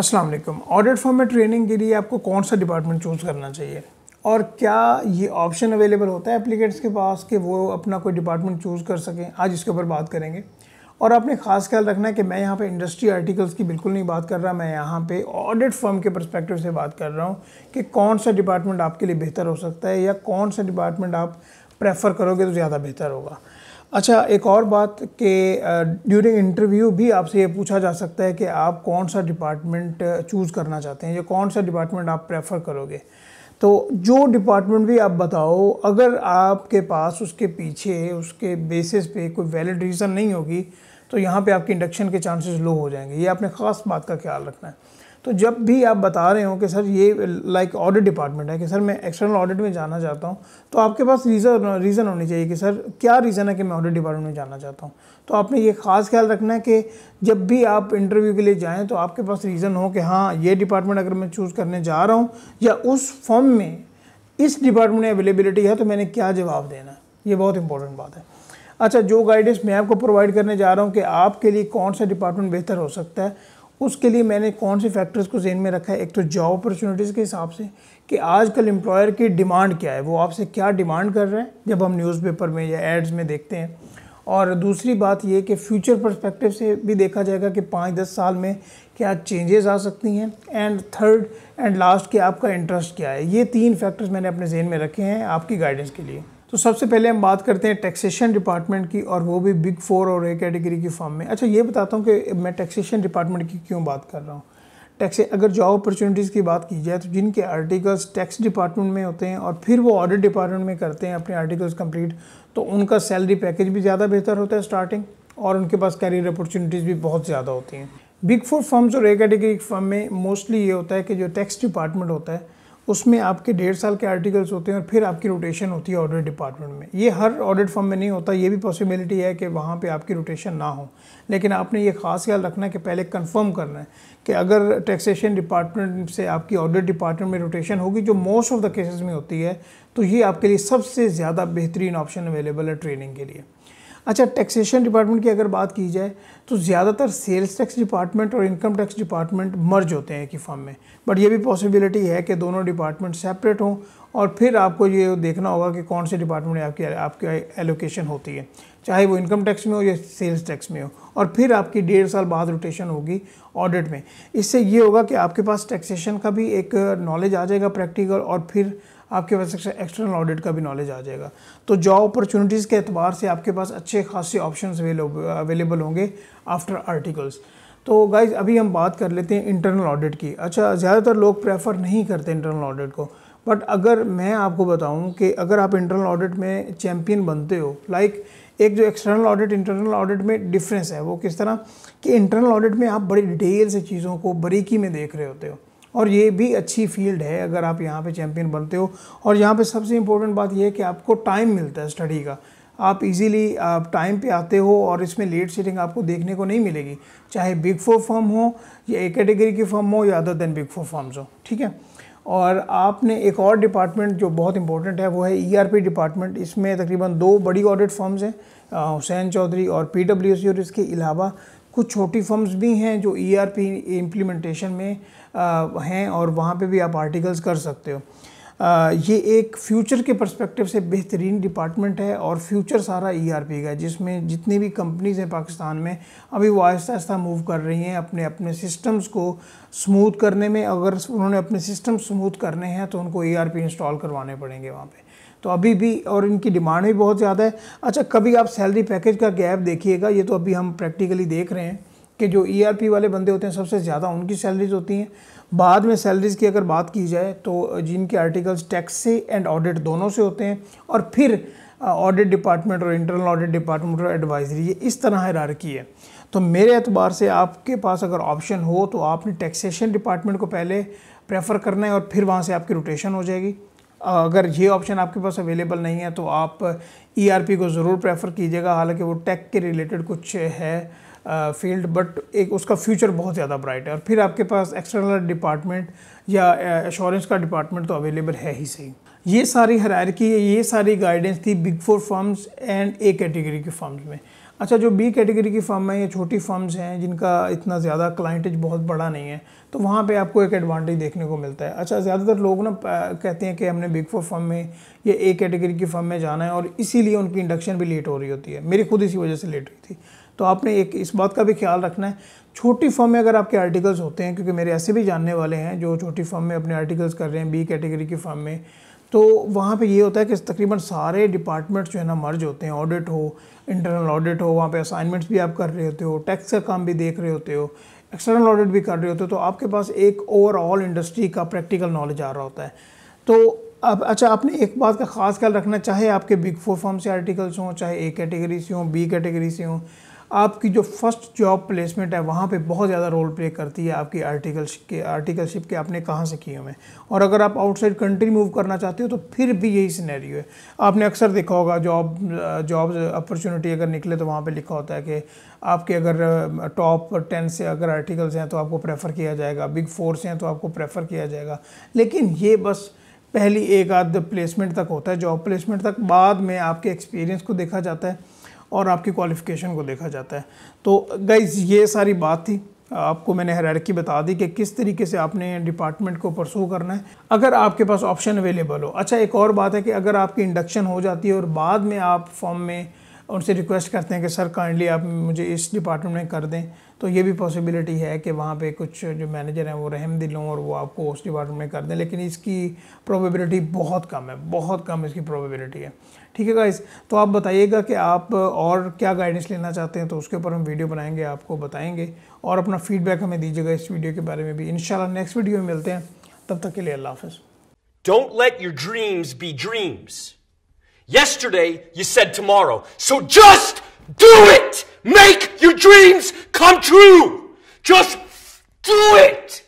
Aslam audit firm में training के लिए आपको कौन सा डिपार्टमेंट चूज़ करना चाहिए और क्या ये ऑप्शन अवेलेबल होता है एप्लीकेट्स के पास कि वो अपना कोई डिपार्टमेंट चूज़ कर सकें आज इसके ऊपर बात करेंगे और आपने ख़ास ख्याल रखना है कि मैं यहाँ पे इंडस्ट्री आर्टिकल्स की बिल्कुल नहीं बात कर रहा मैं यहाँ पे ऑडिट फर्म के परस्पेक्टिव से बात कर रहा हूँ कि कौन सा डिपार्टमेंट आपके लिए बेहतर हो सकता है या कौन सा डिपार्टमेंट आप प्रेफर करोगे तो ज़्यादा बेहतर होगा अच्छा एक और बात कि ड्यूरिंग इंटरव्यू भी आपसे ये पूछा जा सकता है कि आप कौन सा डिपार्टमेंट चूज़ करना चाहते हैं या कौन सा डिपार्टमेंट आप प्रेफर करोगे तो जो डिपार्टमेंट भी आप बताओ अगर आपके पास उसके पीछे उसके बेसिस पे कोई वैलिड रीज़न नहीं होगी तो यहाँ पे आपके इंडक्शन के चांसेस लो हो जाएंगे ये आपने ख़ास बात का ख्याल रखना है तो जब भी आप बता रहे हो कि सर ये लाइक ऑडिट डिपार्टमेंट है कि सर मैं एक्सटर्नल ऑडिट में जाना चाहता हूँ तो आपके पास रीज़न रीज़न होनी चाहिए कि सर क्या रीज़न है कि मैं ऑडिट डिपार्टमेंट में जाना चाहता हूँ तो आपने ये ख़ास ख्याल रखना है कि जब भी आप इंटरव्यू के लिए जाएँ तो आपके पास रीज़न हो कि हाँ ये डिपार्टमेंट अगर मैं चूज़ करने जा रहा हूँ या उस फॉर्म में इस डिपार्टमेंट में अवेलेबिलिटी है तो मैंने क्या जवाब देना है ये बहुत इंपॉर्टेंट बात है अच्छा जो गाइडेंस मैं आपको प्रोवाइड करने जा रहा हूँ कि आपके लिए कौन सा डिपार्टमेंट बेहतर हो सकता है उसके लिए मैंने कौन से फैक्टर्स को जेन में रखा है एक तो जॉब अपॉर्चुनिटीज़ के हिसाब से कि आजकल एम्प्लॉयर की डिमांड क्या है वो आपसे क्या डिमांड कर रहे हैं जब हम न्यूज़पेपर में या एड्स में देखते हैं और दूसरी बात ये कि फ्यूचर परस्पेक्टिव से भी देखा जाएगा कि पाँच दस साल में क्या चेंजेस आ सकती हैं एंड थर्ड एंड लास्ट कि आपका इंटरेस्ट क्या है ये तीन फैक्टर्स मैंने अपने जेन में रखे हैं आपकी गाइडेंस के लिए तो सबसे पहले हम बात करते हैं टैक्सेशन डिपार्टमेंट की और वो भी बिग फोर और ए कैटेगरी की फॉर्म में अच्छा ये बताता हूँ कि मैं टैक्सेशन डिपार्टमेंट की क्यों बात कर रहा हूँ टैक्स अगर जॉब अपॉर्चुनिटीज़ की बात की जाए तो जिनके आर्टिकल्स टैक्स डिपार्टमेंट में होते हैं और फिर वो ऑडिट डिपार्टमेंट में करते हैं अपने आर्टिकल्स कंप्लीट तो उनका सैलरी पैकेज भी ज़्यादा बेहतर होता है स्टार्टिंग और उनके पास कैरियर अपॉर्चुनिटीज़ भी बहुत ज़्यादा होती हैं बिग फोर फर्म्स और ए कैटेगरी फर्म में मोस्टली ये होता है कि जो टैक्स डिपार्टमेंट होता है उसमें आपके डेढ़ साल के आर्टिकल्स होते हैं और फिर आपकी रोटेशन होती है ऑडिट डिपार्टमेंट में ये हर ऑडिट फर्म में नहीं होता ये भी पॉसिबिलिटी है कि वहाँ पे आपकी रोटेशन ना हो लेकिन आपने ये ख़ास ख्याल रखना है कि पहले कंफर्म करना है कि अगर टैक्सेशन डिपार्टमेंट से आपकी ऑडिट डिपार्टमेंट में रोटेशन होगी जो मोस्ट ऑफ द केसेज में होती है तो ये आपके लिए सबसे ज़्यादा बेहतरीन ऑप्शन अवेलेबल है ट्रेनिंग के लिए अच्छा टैक्सेशन डिपार्टमेंट की अगर बात की जाए तो ज़्यादातर सेल्स टैक्स डिपार्टमेंट और इनकम टैक्स डिपार्टमेंट मर्ज होते हैं एक ही फॉर्म में बट ये भी पॉसिबिलिटी है कि दोनों डिपार्टमेंट सेपरेट हों और फिर आपको ये देखना होगा कि कौन से डिपार्टमेंट में आपकी आपकी एलोकेशन होती है चाहे वो इनकम टैक्स में हो या सेल्स टैक्स में हो और फिर आपकी डेढ़ साल बाद रोटेशन होगी ऑडिट में इससे ये होगा कि आपके पास टैक्सेशन का भी एक नॉलेज आ जाएगा प्रैक्टिकल और फिर आपके पास एक्सटर्नल ऑडिट का भी नॉलेज आ जाएगा तो जॉब अपॉर्चुनिटीज़ के अतबार से आपके पास अच्छे खासे ऑप्शन अवेलेबल होंगे आफ्टर आर्टिकल्स तो गाइज अभी हम बात कर लेते हैं इंटरनल ऑडिट की अच्छा ज़्यादातर लोग प्रेफर नहीं करते इंटरनल ऑडिट को बट अगर मैं आपको बताऊं कि अगर आप इंटरनल ऑडिट में चैम्पियन बनते हो लाइक like एक जो एक्सटर्नल ऑडिट इंटरनल ऑडिट में डिफरेंस है वो किस तरह कि इंटरनल ऑडिट में आप बड़ी डिटेल से चीज़ों को बारीकी में देख रहे होते हो और ये भी अच्छी फील्ड है अगर आप यहाँ पे चैम्पियन बनते हो और यहाँ पे सबसे इम्पोर्टेंट बात यह है कि आपको टाइम मिलता है स्टडी का आप इजीली आप टाइम पे आते हो और इसमें लेट सीटिंग आपको देखने को नहीं मिलेगी चाहे बिग फोर फॉर्म हो या ए कैटेगरी की फॉर्म हो या other than big four firms हो ठीक है और आपने एक और डिपार्टमेंट जो बहुत इंपॉर्टेंट है वो है पी e डिपार्टमेंट इसमें तकरीबन दो बड़ी ऑडिट फॉर्म्स हैं हुसैन चौधरी और सी और इसके अलावा कुछ छोटी फर्म्स भी हैं जो ई आर पी इम्प्लीमेंटेशन में आ, हैं और वहाँ पे भी आप आर्टिकल्स कर सकते हो आ, ये एक फ्यूचर के पर्सपेक्टिव से बेहतरीन डिपार्टमेंट है और फ्यूचर सारा ईआरपी e का है जिसमें जितनी भी कंपनीज़ हैं पाकिस्तान में अभी वो आहिस्ता आहिस्ता मूव कर रही हैं अपने अपने सिस्टम्स को स्मूथ करने में अगर उन्होंने अपने सिस्टम स्मूथ करने हैं तो उनको ईआरपी e इंस्टॉल करवाने पड़ेंगे वहाँ पर तो अभी भी और इनकी डिमांड भी बहुत ज़्यादा है अच्छा कभी आप सैलरी पैकेज का गैप देखिएगा ये तो अभी हम प्रैक्टिकली देख रहे हैं कि जो ईआरपी e वाले बंदे होते हैं सबसे ज़्यादा उनकी सैलरीज होती हैं बाद में सैलरीज की अगर बात की जाए तो जिनके आर्टिकल्स टैक्स से एंड ऑडिट दोनों से होते हैं और फिर ऑडिट डिपार्टमेंट और इंटरनल ऑडिट डिपार्टमेंट और एडवाइजरी ये इस तरह की है तो मेरे एतबार से आपके पास अगर ऑप्शन हो तो आपने टैक्सेशन डिपार्टमेंट को पहले प्रेफर करना है और फिर वहाँ से आपकी रोटेशन हो जाएगी अगर ये ऑप्शन आपके पास अवेलेबल नहीं है तो आप ईआरपी e को ज़रूर प्रेफर कीजिएगा हालांकि वो टेक के रिलेटेड कुछ है फील्ड बट एक उसका फ्यूचर बहुत ज़्यादा ब्राइट है और फिर आपके पास एक्सटर्नल डिपार्टमेंट या एश्योरेंस का डिपार्टमेंट तो अवेलेबल है ही सही ये सारी हरारकी ये सारी गाइडेंस थी big four firms and A category के फर्म्स में अच्छा जो बी कैटेगरी की फर्म है या छोटी फर्म्स हैं जिनका इतना ज़्यादा क्लाइंटेज बहुत बड़ा नहीं है तो वहाँ पे आपको एक एडवांटेज देखने को मिलता है अच्छा ज़्यादातर लोग ना कहते हैं कि हमने बिग फोर फर्म में या ए कैटेगरी की फर्म में जाना है और इसीलिए उनकी इंडक्शन भी लेट हो रही होती है मेरी खुद इसी वजह से लेट हुई थी तो आपने एक इस बात का भी ख्याल रखना है छोटी फर्म में अगर आपके आर्टिकल्स होते हैं क्योंकि मेरे ऐसे भी जानने वाले हैं जो छोटी फर्म में अपने आर्टिकल्स कर रहे हैं बी कैटेगरी की फर्म में तो वहाँ पे ये होता है कि तकरीबन सारे डिपार्टमेंट्स जो है ना मर्ज होते हैं ऑडिट हो इंटरनल ऑडिट हो वहाँ पे असाइनमेंट्स भी आप कर रहे होते हो टैक्स का काम भी देख रहे होते हो एक्सटर्नल ऑडिट भी कर रहे होते हो तो आपके पास एक ओवरऑल इंडस्ट्री का प्रैक्टिकल नॉलेज आ रहा होता है तो अब अच्छा आपने एक बात का खास ख्याल रखना चाहे आपके बिग फोर फॉर्म से आर्टिकल्स हों चाहे ए कैटेगरी से हों बी कैटेगरी से हों आपकी जो फर्स्ट जॉब प्लेसमेंट है वहाँ पे बहुत ज़्यादा रोल प्ले करती है आपकी आर्टिकल के आर्टिकलशिप के आपने कहाँ से किए हुए हैं और अगर आप आउटसाइड कंट्री मूव करना चाहते हो तो फिर भी यही सिनेरियो है आपने अक्सर देखा होगा जॉब जॉब अपॉर्चुनिटी अगर निकले तो वहाँ पर लिखा होता है कि आपके अगर टॉप टेन से अगर आर्टिकल्स हैं तो आपको प्रेफर किया जाएगा बिग फोर से हैं तो आपको प्रेफर किया जाएगा लेकिन ये बस पहली एक आध प्लेसमेंट तक होता है जॉब प्लेसमेंट तक बाद में आपके एक्सपीरियंस को देखा जाता है और आपकी क्वालिफ़िकेशन को देखा जाता है तो गई ये सारी बात थी आपको मैंने हरारकी बता दी कि किस तरीके से आपने डिपार्टमेंट को परसू करना है अगर आपके पास ऑप्शन अवेलेबल हो अच्छा एक और बात है कि अगर आपकी इंडक्शन हो जाती है और बाद में आप फॉर्म में उनसे रिक्वेस्ट करते हैं कि सर काइंडली आप मुझे इस डिपार्टमेंट में कर दें तो ये भी पॉसिबिलिटी है कि वहाँ पे कुछ जो मैनेजर हैं वो रहम दिल और वो आपको उस डिपार्टमेंट में कर दें लेकिन इसकी प्रोबेबिलिटी बहुत कम है बहुत कम इसकी प्रोबेबिलिटी है ठीक है गाइस तो आप बताइएगा कि आप और क्या गाइडेंस लेना चाहते हैं तो उसके ऊपर हम वीडियो बनाएंगे आपको बताएंगे और अपना फीडबैक हमें दीजिएगा इस वीडियो के बारे में भी इन नेक्स्ट वीडियो में मिलते हैं तब तक के लिए अल्लाह हाफ don't let your dreams be dreams Yesterday, you said tomorrow. So just do it! Make your dreams come true! Just do it!